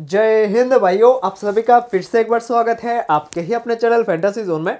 जय हिंद भाइयों आप सभी का फिर से एक बार स्वागत है आपके ही अपने चैनल फैंटेसी जोन में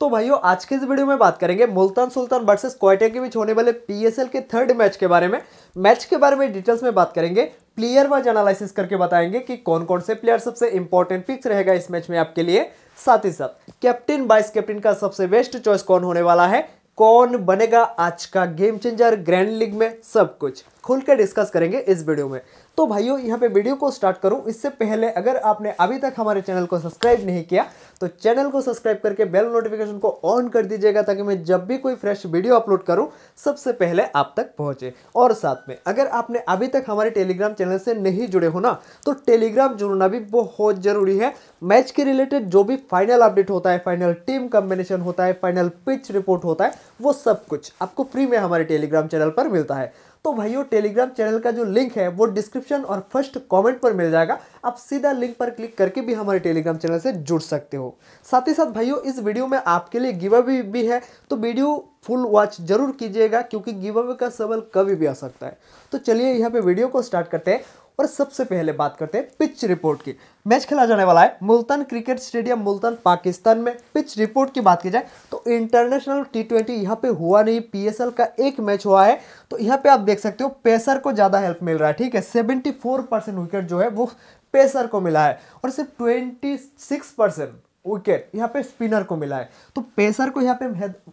तो भाइयों आज के इस वीडियो में बात करेंगे मुल्तान सुल्तान वर्सेस कोयटे के बीच होने वाले पीएसएल के थर्ड मैच के बारे में मैच के बारे में डिटेल्स में बात करेंगे प्लेयर वाइज एनालिसिस करके बताएंगे कि कौन कौन से प्लेयर सबसे इंपॉर्टेंट पिक्स रहेगा इस मैच में आपके लिए साथ ही साथ कैप्टन वाइस कैप्टन का सबसे बेस्ट चॉइस कौन होने वाला है कौन बनेगा आज का गेम चेंजर ग्रैंड लीग में सब कुछ खुल के डिस्कस करेंगे इस वीडियो में तो भाइयों यहाँ पे वीडियो को स्टार्ट करूँ इससे पहले अगर आपने अभी तक हमारे चैनल को सब्सक्राइब नहीं किया तो चैनल को सब्सक्राइब करके बेल नोटिफिकेशन को ऑन कर दीजिएगा ताकि मैं जब भी कोई फ्रेश वीडियो अपलोड करूँ सबसे पहले आप तक पहुँचे और साथ में अगर आपने अभी तक हमारे टेलीग्राम चैनल से नहीं जुड़े हो ना तो टेलीग्राम जुड़ना भी बहुत ज़रूरी है मैच के रिलेटेड जो भी फाइनल अपडेट होता है फाइनल टीम कॉम्बिनेशन होता है फाइनल पिच रिपोर्ट होता है वो सब कुछ आपको फ्री में हमारे टेलीग्राम चैनल पर मिलता है तो भाइयों टेलीग्राम चैनल का जो लिंक है वो डिस्क्रिप्शन और फर्स्ट कमेंट पर मिल जाएगा आप सीधा लिंक पर क्लिक करके भी हमारे टेलीग्राम चैनल से जुड़ सकते हो साथ ही साथ भाइयों इस वीडियो में आपके लिए गिव अवे भी है तो वीडियो फुल वॉच जरूर कीजिएगा क्योंकि गिव अवे का सवाल कभी भी आ सकता है तो चलिए यहाँ पे वीडियो को स्टार्ट करते हैं और सबसे पहले बात करते हैं पिच रिपोर्ट की मैच खेला जाने वाला है मुल्तान क्रिकेट स्टेडियम मुल्तान पाकिस्तान में पिच रिपोर्ट की बात की जाए तो इंटरनेशनल टी ट्वेंटी यहाँ पे हुआ नहीं पीएसएल का एक मैच हुआ है तो यहाँ पे आप देख सकते हो पेसर को ज़्यादा हेल्प मिल रहा है ठीक है सेवेंटी फोर परसेंट विकेट जो है वो पेसर को मिला है और सिर्फ ट्वेंटी सिक्स परसेंट विकेट यहाँ पे स्पिनर को मिला है तो पेसर को यहाँ पे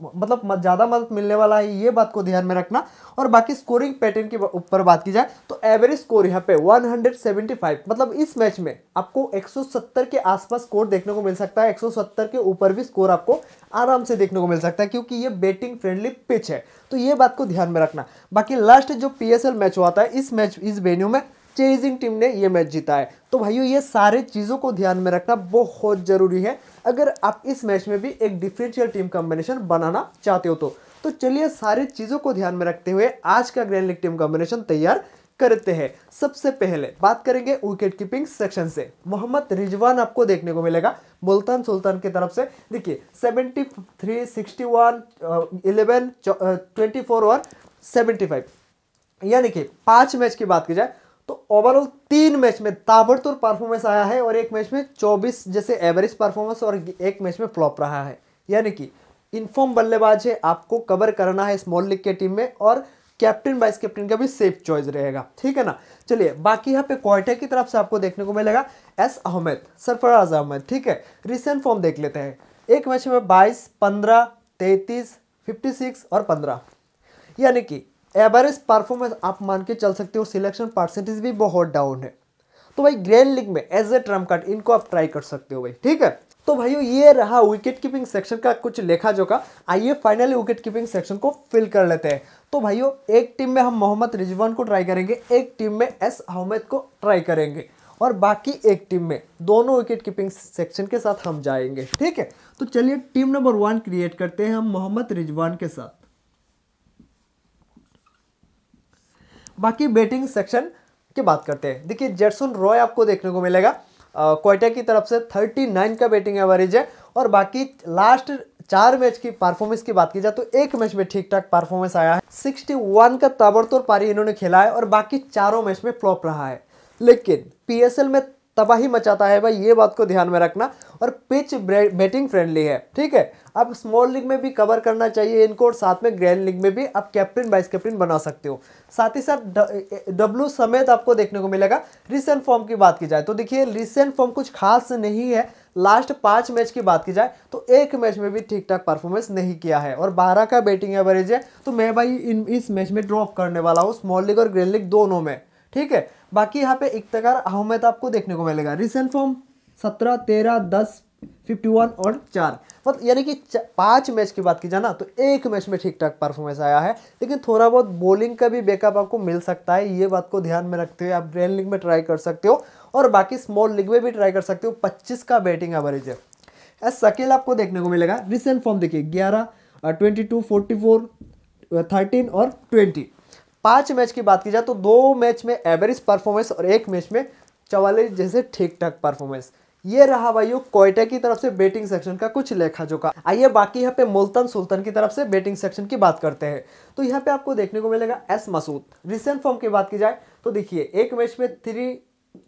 मतलब ज़्यादा मदद मिलने वाला है ये बात को ध्यान में रखना और बाकी स्कोरिंग पैटर्न के ऊपर बात की जाए तो एवरेज स्कोर यहाँ पे 175 मतलब इस मैच में आपको 170 के आसपास स्कोर देखने को मिल सकता है 170 के ऊपर भी स्कोर आपको आराम से देखने को मिल सकता है क्योंकि ये बैटिंग फ्रेंडली पिच है तो ये बात को ध्यान में रखना बाकी लास्ट जो पी मैच हुआ था इस मैच इस वेन्यू में चेजिंग टीम ने ये मैच जीता है तो भाइयों ये सारे चीज़ों को ध्यान में रखना बहुत ज़रूरी है अगर आप इस मैच में भी एक डिफरेंशियल टीम कॉम्बिनेशन बनाना चाहते हो तो तो चलिए सारे चीज़ों को ध्यान में रखते हुए आज का ग्रैंड लीग टीम कॉम्बिनेशन तैयार करते हैं सबसे पहले बात करेंगे विकेट कीपिंग सेक्शन से मोहम्मद रिजवान आपको देखने को मिलेगा मुल्तान सुल्तान की तरफ से देखिए 73, 61, 11, 24 और 75 यानी कि पांच मैच की बात की जाए तो ओवरऑल तीन मैच में ताबड़तोड़ परफॉर्मेंस आया है और एक मैच में 24 जैसे एवरेज परफॉर्मेंस और एक मैच में फ्लॉप रहा है यानी कि इनफॉर्म बल्लेबाज है आपको कवर करना है स्मॉल लीग के टीम में और कैप्टन वाइस कैप्टन का भी सेफ चॉइस रहेगा ठीक है ना चलिए बाकी यहाँ पे क्वार्टर की तरफ से आपको देखने को मिलेगा एस अहमद सरफराज अहमद ठीक है रिसेंट फॉर्म देख लेते हैं एक मैच में बाईस पंद्रह 33, फिफ्टी सिक्स और पंद्रह यानी कि एवरेज परफॉर्मेंस आप मान के चल सकते हो सिलेक्शन परसेंटेज भी बहुत डाउन है तो भाई ग्रैंड लीग में एज ए ट्रम्प कार्ड इनको आप ट्राई कर सकते हो भाई ठीक है तो भाइयों ये रहा विकेट कीपिंग सेक्शन का कुछ लेखा जोखा आइए फाइनली विकेट कीपिंग सेक्शन को फिल कर लेते हैं तो भाइयों एक टीम में हम मोहम्मद रिजवान को ट्राई करेंगे एक टीम में एस अहमद को ट्राई करेंगे और बाकी एक टीम में दोनों विकेट कीपिंग सेक्शन के साथ हम जाएंगे ठीक है तो चलिए टीम नंबर वन क्रिएट करते हैं हम मोहम्मद रिजवान के साथ बाकी बैटिंग सेक्शन की बात करते हैं देखिए जेटसन रॉय आपको देखने को मिलेगा कोयटा की तरफ से 39 का बैटिंग एवरेज है और बाकी लास्ट चार मैच की परफॉर्मेंस की बात की जाए तो एक मैच में ठीक ठाक परफॉर्मेंस आया है 61 का ताबड़तोड़ पारी इन्होंने खेला है और बाकी चारों मैच में फ्लॉप रहा है लेकिन पीएसएल में तबाही मचाता है भाई ये बात को ध्यान में रखना और पिच बैटिंग फ्रेंडली है ठीक है अब स्मॉल लीग में भी कवर करना चाहिए इनको और साथ में ग्रैंड लीग में भी आप कैप्टन वाइस कैप्टन बना सकते हो साथ ही साथ डब्लू समेत आपको देखने को मिलेगा रिसेंट फॉर्म की बात की जाए तो देखिए रिसेंट फॉर्म कुछ खास नहीं है लास्ट पाँच मैच की बात की जाए तो एक मैच में भी ठीक ठाक परफॉर्मेंस नहीं किया है और बारह का बैटिंग एवरेज है तो मैं भाई इन इस मैच में ड्रॉप करने वाला हूँ स्मॉल लीग और ग्रैंड लीग दोनों में ठीक है बाकी यहाँ पे इकतकार अहमद आपको देखने को मिलेगा रिसेंट फॉर्म सत्रह तेरह दस फिफ्टी वन और चार मतलब यानी कि पांच मैच की बात की जाए ना तो एक मैच में ठीक ठाक परफॉर्मेंस आया है लेकिन थोड़ा बहुत बॉलिंग का भी बैकअप आपको मिल सकता है ये बात को ध्यान में रखते हुए आप ग्रैंड लीग में ट्राई कर सकते हो और बाकी स्मॉल लीग में भी ट्राई कर सकते हो पच्चीस का बैटिंग एवरेज है एस सकेल आपको देखने को मिलेगा रिसेंट फॉर्म देखिए ग्यारह twenty two forty four thirteen और ट्वेंटी पांच मैच की बात की जाए तो दो मैच में एवरेज परफॉर्मेंस और एक मैच में चवालीस जैसे ठीक ठाक परफॉर्मेंस ये रहा भाइयों कोयटा की तरफ से बैटिंग सेक्शन का कुछ लेखा जोखा आइए बाकी यहाँ पे मुल्तान सुल्तान की तरफ से बैटिंग सेक्शन की बात करते हैं तो यहाँ पे आपको देखने को मिलेगा एस मसूद रिसेंट फॉर्म की बात की जाए तो देखिए एक मैच में three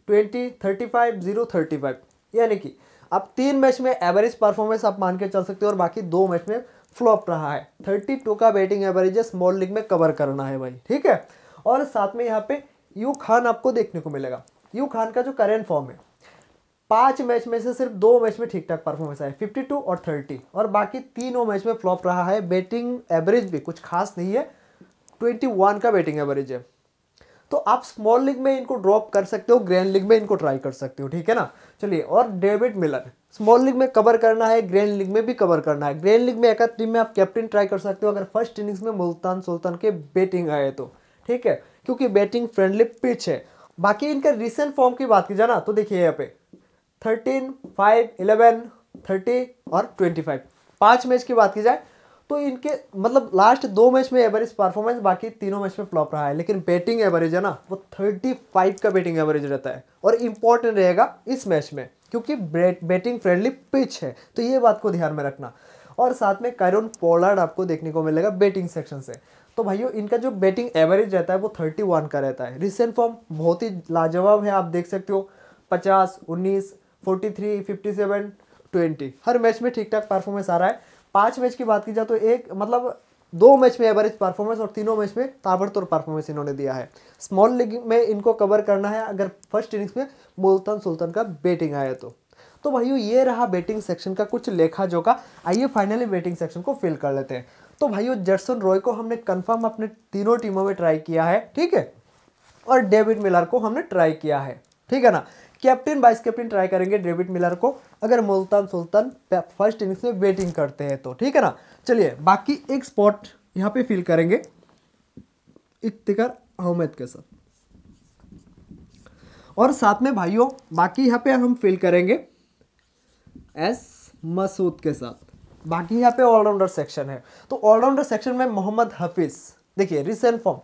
twenty thirty five zero thirty five यानी कि आप तीन मैच में एवरेज परफॉर्मेंस आप मान के चल सकते हो और बाकी दो मैच में फ्लॉप रहा है थर्टी टू का बैटिंग एवरेज स्मॉल लीग में कवर करना है भाई ठीक है और साथ में यहाँ पे यू खान आपको देखने को मिलेगा यू खान का जो करेंट फॉर्म है पांच मैच में से सिर्फ दो मैच में ठीक ठाक परफॉर्मेंस आया टू और थर्टी और बाकी तीनों मैच में फ्लॉप रहा है बैटिंग एवरेज भी कुछ खास नहीं है ट्वेंटी वन का बैटिंग एवरेज है तो आप स्मॉल लीग में इनको ड्रॉप कर सकते हो ग्रैंड लीग में इनको ट्राई कर सकते हो ठीक है ना चलिए और डेविड मिलन स्मॉल लीग में कवर करना है ग्रैंड लीग में भी कवर करना है ग्रैंड लीग में एक टीम में आप कैप्टन ट्राई कर सकते हो अगर फर्स्ट इनिंग्स में मुल्तान सुल्तान के बैटिंग आए तो ठीक है क्योंकि बैटिंग फ्रेंडली पिच है बाकी इनका रिसेंट फॉर्म की बात की जाए ना तो देखिए यहाँ पे थर्टीन फाइव इलेवन थर्टी और ट्वेंटी फाइव पाँच मैच की बात की जाए तो इनके मतलब लास्ट दो मैच में एवरेज परफॉर्मेंस बाकी तीनों मैच में फ्लॉप रहा है लेकिन बैटिंग एवरेज है ना वो थर्टी फाइव का बैटिंग एवरेज रहता है और इम्पोर्टेंट रहेगा इस मैच में क्योंकि बैटिंग फ्रेंडली पिच है तो ये बात को ध्यान में रखना और साथ में कैरोन पोलार्ड आपको देखने को मिलेगा बैटिंग सेक्शन से तो भाइयों इनका जो बैटिंग एवरेज रहता है वो 31 का रहता है रिसेंट फॉर्म बहुत ही लाजवाब है आप देख सकते हो 50, 19, 43, 57, 20 हर मैच में ठीक ठाक परफॉर्मेंस आ रहा है पांच मैच की बात की जाए तो एक मतलब दो मैच में एवरेज परफॉर्मेंस और तीनों मैच में ताबड़तोड़ परफॉर्मेंस इन्होंने दिया है स्मॉल लीग में इनको कवर करना है अगर फर्स्ट इनिंग्स में मुल्तान सुल्तान का बैटिंग आया तो तो भाइयों ये रहा बैटिंग सेक्शन का कुछ लेखा जोखा आइए फाइनली बैटिंग सेक्शन को फिल कर लेते हैं तो भाइयों जर्सन रॉय को हमने कन्फर्म अपने तीनों टीमों में ट्राई किया है ठीक है और डेविड मिलर को हमने ट्राई किया है ठीक है ना कैप्टन वाइस कैप्टन ट्राई करेंगे डेविड मिलर को अगर मुल्तान सुल्तान फर्स्ट इनिंग्स में बैटिंग करते हैं तो ठीक है ना चलिए बाकी एक स्पॉट यहाँ पे फिल करेंगे इफ्तिकार अहमद के साथ और साथ में भाइयों बाकी यहाँ पे हम फिल करेंगे एस मसूद के साथ बाकी यहाँ पे ऑलराउंडर सेक्शन है तो ऑलराउंडर सेक्शन में मोहम्मद हफीज़ देखिए रिसेंट फॉर्म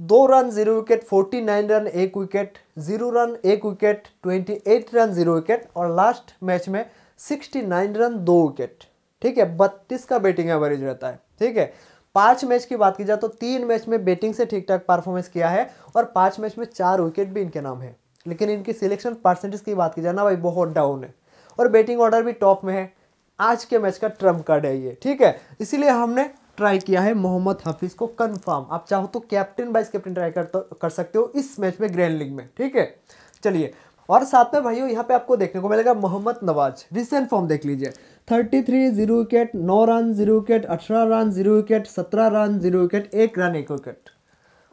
दो रन जीरो विकेट 49 रन एक विकेट जीरो रन एक विकेट 28 रन जीरो विकेट और लास्ट मैच में 69 रन दो विकेट ठीक है बत्तीस का बैटिंग एवरेज रहता है ठीक है पांच मैच की बात की जाए तो तीन मैच में बैटिंग से ठीक ठाक परफॉर्मेंस किया है और पांच मैच में चार विकेट भी इनके नाम है लेकिन इनकी सिलेक्शन परसेंटेज की बात की जाए ना भाई बहुत डाउन है और बैटिंग ऑर्डर भी टॉप में है आज के मैच का ट्रम्प कार्ड है ये ठीक है इसीलिए हमने ट्राई किया है मोहम्मद हफीज़ को कंफर्म आप चाहो तो कैप्टन वाइस कैप्टन ट्राई कर, कर सकते हो इस मैच में ग्रैंड लीग में ठीक है चलिए और साथ में भाइयों यहाँ पे आपको देखने को मिलेगा मोहम्मद नवाज रिसेंट फॉर्म देख लीजिए थर्टी थ्री जीरो विकेट नौ रन जीरो विकेट अठारह रन जीरो विकेट सत्रह रन जीरो विकेट एक रन एक विकेट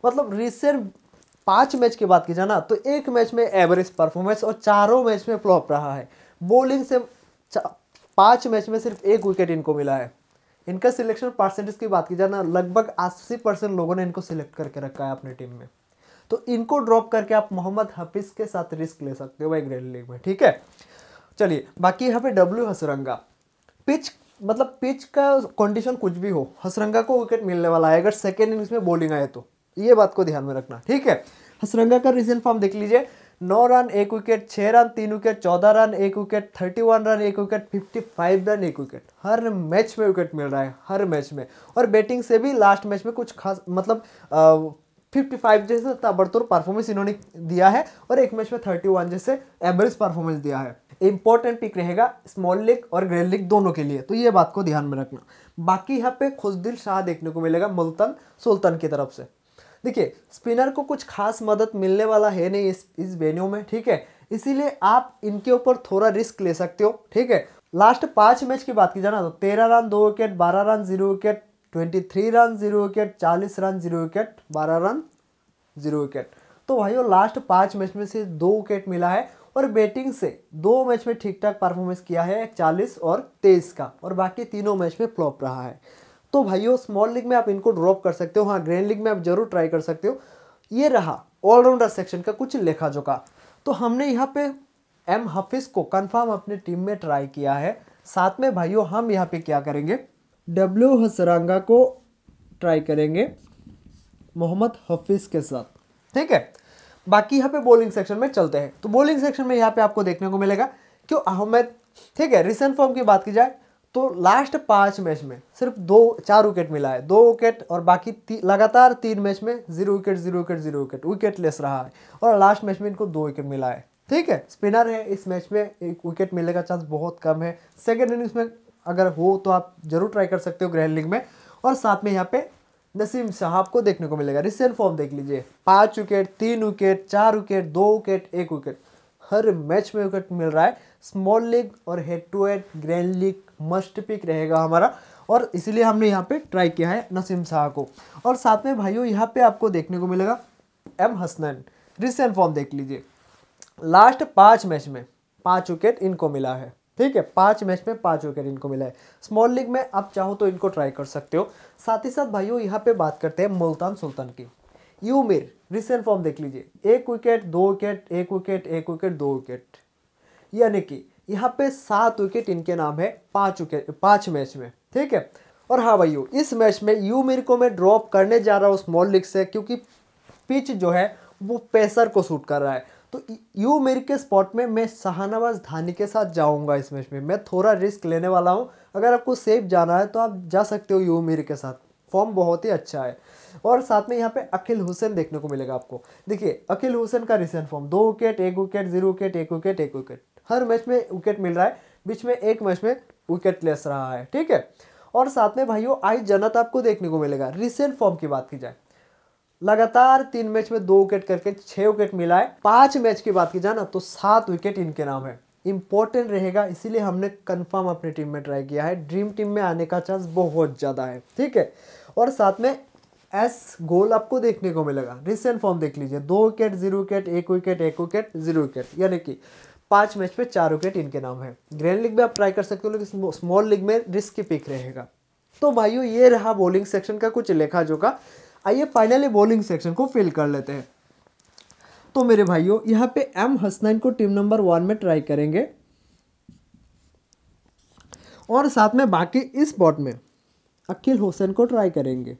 मतलब रिसेंट पांच मैच की बात की जाए ना तो एक मैच में एवरेज परफॉर्मेंस और चारों मैच में फ्लॉप रहा है बॉलिंग से पांच मैच में सिर्फ एक विकेट इनको मिला है इनका सिलेक्शन परसेंटेज की बात की जाए ना लगभग अस्सी परसेंट लोगों ने इनको सिलेक्ट करके रखा है अपनी टीम में तो इनको ड्रॉप करके आप मोहम्मद हफीज के साथ रिस्क ले सकते हो भाई ग्रैंड लीग में ठीक है चलिए बाकी यहाँ पे डब्ल्यू हसरंगा पिच मतलब पिच का कंडीशन कुछ भी हो हसरंगा को विकेट मिलने वाला है अगर सेकेंड इनिंग्स में बॉलिंग आए तो ये बात को ध्यान में रखना ठीक है हसरंगा का रिसेंट फॉर्म देख लीजिए नौ रन एक विकेट छः रन तीन विकेट चौदह रन एक विकेट थर्टी वन रन एक विकेट फिफ्टी फाइव रन एक विकेट हर मैच में विकेट मिल रहा है हर मैच में और बैटिंग से भी लास्ट मैच में कुछ खास मतलब फिफ्टी फाइव जैसे ताबड़तोड़ परफॉर्मेंस इन्होंने दिया है और एक मैच में थर्टी वन जैसे एवरेज परफॉर्मेंस दिया है इंपॉर्टेंट पिक रहेगा स्मॉल लीग और ग्रेड लीग दोनों के लिए तो ये बात को ध्यान में रखना बाकी यहाँ पे खुशदिल शाह देखने को मिलेगा मुल्तान सुल्तान की तरफ से देखिए स्पिनर को कुछ खास मदद मिलने वाला है नहीं इस इस वेन्यू में ठीक है इसीलिए आप इनके ऊपर थोड़ा रिस्क ले सकते हो ठीक है लास्ट पांच मैच की बात की जाए ना तो तेरह रन दो विकेट बारह run zero wicket twenty three run zero wicket चालीस रन जीरो विकेट बारह रन जीरो विकेट तो भाइयों लास्ट पांच मैच में से दो विकेट मिला है और बैटिंग से दो मैच में ठीक ठाक परफॉर्मेंस किया है चालीस और तेईस का और बाकी तीनों मैच में फ्लॉप रहा है तो भाइयों स्मॉल लीग में आप इनको ड्रॉप कर सकते हो हाँ ग्रैंड लीग में आप जरूर ट्राई कर सकते हो ये रहा ऑलराउंडर सेक्शन का कुछ लेखा जोखा तो हमने यहाँ पे एम हफिज को कंफर्म अपने टीम में ट्राई किया है साथ में भाइयों हम यहाँ पे क्या करेंगे डब्ल्यू हसरांगा को ट्राई करेंगे मोहम्मद हफिज के साथ ठीक है बाकी यहाँ पे बॉलिंग सेक्शन में चलते हैं तो बॉलिंग सेक्शन में यहाँ पे आपको देखने को मिलेगा क्यों अहमद ठीक है रिसेंट फॉर्म की बात की जाए तो लास्ट पाँच मैच में सिर्फ दो चार विकेट मिला है दो विकेट और बाकी ती, लगातार तीन मैच में zero wicket zero wicket zero wicket wicket less रहा है और लास्ट मैच में इनको दो विकेट मिला है ठीक है स्पिनर है इस मैच में एक विकेट मिलने का चांस बहुत कम है सेकेंड इनिंग्स में अगर हो तो आप जरूर ट्राई कर सकते हो ग्रैंड लीग में और साथ में यहाँ पे नसीम शाह आपको देखने को मिलेगा रिसेंट फॉर्म देख लीजिए पाँच विकेट तीन विकेट चार विकेट दो विकेट एक विकेट हर मैच में विकेट मिल रहा है स्मॉल लीग और head to head grand league must pick रहेगा हमारा और इसीलिए हमने यहाँ पे ट्राई किया है नसीम शाह को और साथ में भाइयों यहाँ पे आपको देखने को मिलेगा एम हसनैन रिसेंट फॉर्म देख लीजिए लास्ट पाँच मैच में पाँच विकेट इनको मिला है ठीक है पाँच मैच में पाँच विकेट इनको मिला है स्मॉल लीग में आप चाहो तो इनको ट्राई कर सकते हो साथ ही साथ भाइयों यहाँ पे बात करते हैं मुल्तान सुल्तान की यू मेर रिसेंट फॉर्म देख लीजिए एक विकेट दो विकेट एक विकेट एक विकेट दो विकेट यानी कि यहाँ पे सात विकेट इनके नाम है पाँच विकेट पाँच मैच में ठीक है और हाँ भाई इस मैच में यू मेरे को मैं ड्रॉप करने जा रहा हूँ स्मॉल लीग से क्योंकि पिच जो है वो पेसर को सूट कर रहा है तो यू मेरे के स्पॉट में मैं शाहनवाज धानी के साथ जाऊंगा इस मैच में मैं थोड़ा रिस्क लेने वाला हूँ अगर आपको सेफ जाना है तो आप जा सकते हो यू मेरे के साथ फॉर्म बहुत ही अच्छा है और साथ में यहाँ पे अखिल हुसैन देखने को मिलेगा आपको देखिए अखिल हुसैन का रिसेंट फॉर्म दो विकेट एक विकेट जीरो विकेट एक विकेट एक विकेट हर मैच में विकेट मिल रहा है बीच में एक मैच में विकेट लेस रहा है ठीक है और साथ में भाइयों आई जनत आपको देखने को मिलेगा रिसेंट फॉर्म की बात की जाए लगातार तीन मैच में दो विकेट करके छः विकेट मिला है पाँच मैच की बात की जाए ना तो सात विकेट इनके नाम है इम्पोर्टेंट रहेगा इसीलिए हमने कंफर्म अपनी टीम में ट्राई किया है ड्रीम टीम में आने का चांस बहुत ज़्यादा है ठीक है और साथ में एस गोल आपको देखने को मिलेगा रिसेंट फॉर्म देख लीजिए दो विकेट जीरो विकेट एक विकेट एक विकेट जीरो विकेट यानी कि पांच मैच पे चार विकेट इनके नाम है ग्रैंड लीग में आप ट्राई कर सकते हो लेकिन स्मॉल लीग में रिस्क की पिक रहेगा तो भाइयों ये रहा बॉलिंग सेक्शन का कुछ लेखा जोखा आइए फाइनली बॉलिंग सेक्शन को फिल कर लेते हैं तो मेरे भाइयों यहाँ पे एम हसनैन को टीम नंबर वन में ट्राई करेंगे और साथ में बाकी इस बॉट में अखिल हुसैन को ट्राई करेंगे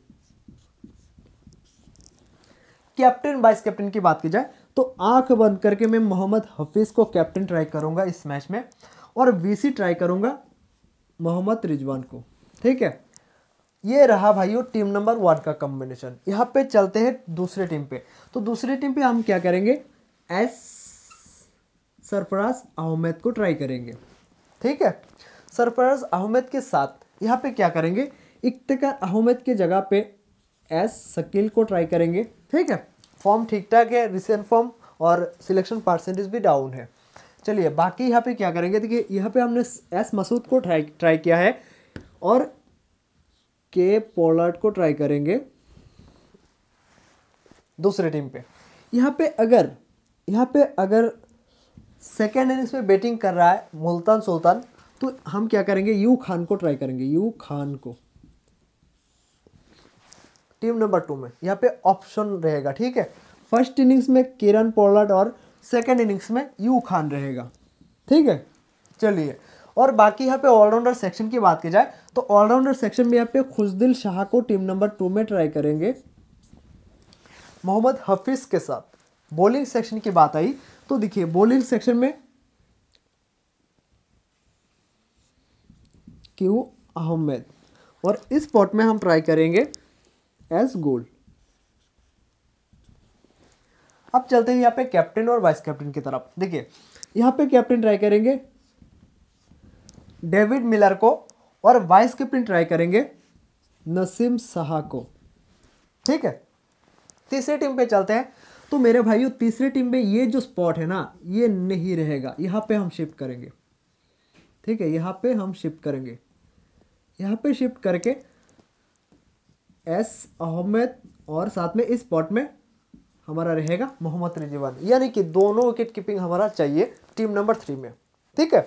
कैप्टन वाइस कैप्टन की बात की जाए तो आंख बंद करके मैं मोहम्मद हफीज़ को कैप्टन ट्राई करूंगा इस मैच में और वीसी ट्राई करूंगा मोहम्मद रिजवान को ठीक है ये रहा भाइयों टीम नंबर वन का कॉम्बिनेशन यहाँ पे चलते हैं दूसरे टीम पे तो दूसरी टीम पे हम क्या करेंगे एस सरफराज अहमद को ट्राई करेंगे ठीक है सरफराज अहमद के साथ यहाँ पे क्या करेंगे इफ्तिकार अहमद के जगह पे एस शकील को ट्राई करेंगे ठीक है फॉर्म ठीक ठाक है रिसेंट फॉर्म और सिलेक्शन परसेंटेज भी डाउन है चलिए बाकी यहाँ पे क्या करेंगे देखिए यहाँ पे हमने एस मसूद को ट्राई ट्राई किया है और के पोलार्ड को ट्राई करेंगे दूसरे टीम पे यहाँ पे अगर यहाँ पे अगर सेकेंड इनिंग्स में बैटिंग कर रहा है मुल्तान सुल्तान तो हम क्या करेंगे यू खान को ट्राई करेंगे यू खान को टीम नंबर टू में यहाँ पे ऑप्शन रहेगा ठीक है फर्स्ट इनिंग्स में किरण पोलट और सेकेंड इनिंग्स में यू खान रहेगा ठीक है चलिए और बाकी यहाँ पे ऑलराउंडर सेक्शन की बात की जाए तो ऑलराउंडर सेक्शन में यहाँ पे खुशदिल शाह को टीम नंबर टू में ट्राई करेंगे मोहम्मद हफीज़ के साथ बॉलिंग सेक्शन की बात आई तो देखिए बॉलिंग सेक्शन में क्यू अहमद और इस स्पॉट में हम ट्राई करेंगे एज गोल्ड अब चलते हैं यहाँ पे कैप्टन और वाइस कैप्टन की तरफ देखिए यहाँ पे कैप्टन ट्राई करेंगे डेविड मिलर को और वाइस कैप्टन ट्राई करेंगे नसीम शाह को ठीक है तीसरी टीम पे चलते हैं तो मेरे भाइयों तीसरी टीम पे ये जो स्पॉट है ना ये नहीं रहेगा यहाँ पे हम शिफ्ट करेंगे ठीक है यहाँ पे हम शिफ्ट करेंगे यहाँ पे शिफ्ट करके एस अहमद और साथ में इस पॉट में हमारा रहेगा मोहम्मद रिजवान यानी कि दोनों विकेट कीपिंग हमारा चाहिए टीम नंबर थ्री में ठीक है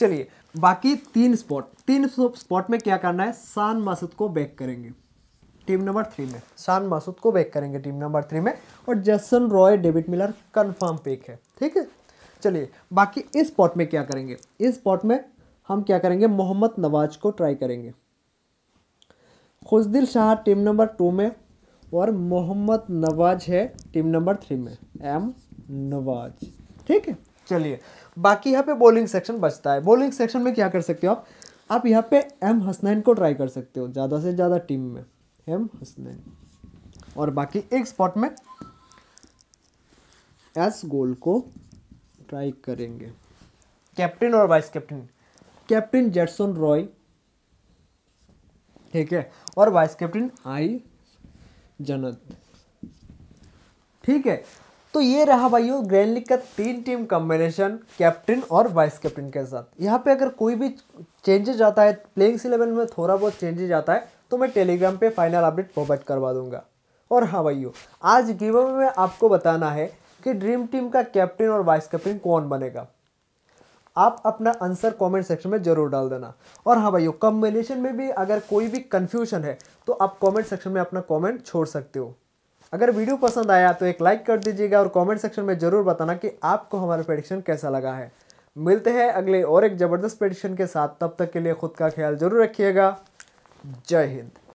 चलिए बाकी तीन स्पॉट तीन स्पॉट में क्या करना है शान मासूद को बैक करेंगे टीम नंबर थ्री में शान मासूद को बैक करेंगे टीम नंबर थ्री में और Jason Roy David Miller confirm pick है ठीक है चलिए बाकी इस स्पॉट में क्या करेंगे इस स्पॉट में हम क्या करेंगे मोहम्मद नवाज को ट्राई करेंगे Khushdil Shah team number two में और मोहम्मद नवाज है टीम नंबर थ्री में एम नवाज ठीक है चलिए बाकी यहाँ पे बॉलिंग सेक्शन बचता है बॉलिंग सेक्शन में क्या कर सकते हो आप आप यहाँ पे एम हसनैन को ट्राई कर सकते हो ज़्यादा से ज़्यादा टीम में एम हसनैन और बाकी एक स्पॉट में एस गोल को ट्राई करेंगे कैप्टन और vice captain captain Jason Roy ठीक है और वाइस कैप्टन आई जनत ठीक है तो ये रहा भाइयों ग्रैंड लीग का तीन टीम कॉम्बिनेशन कैप्टन और वाइस कैप्टन के साथ यहाँ पे अगर कोई भी चेंजेस आता है प्लेइंग इलेवन में थोड़ा बहुत चेंजेस आता है तो मैं टेलीग्राम पे फाइनल अपडेट प्रोवाइड करवा दूंगा और हाँ भाइयों आज गिव में आपको बताना है कि ड्रीम टीम का कैप्टन और वाइस कैप्टन कौन बनेगा आप अपना आंसर कमेंट सेक्शन में जरूर डाल देना और हाँ भाइयों कम्बिनेशन में भी अगर कोई भी कन्फ्यूजन है तो आप कमेंट सेक्शन में अपना कमेंट छोड़ सकते हो अगर वीडियो पसंद आया तो एक लाइक कर दीजिएगा और कमेंट सेक्शन में ज़रूर बताना कि आपको हमारा प्रेडिक्शन कैसा लगा है मिलते हैं अगले और एक ज़बरदस्त प्रेडिक्शन के साथ तब तक के लिए खुद का ख्याल ज़रूर रखिएगा जय हिंद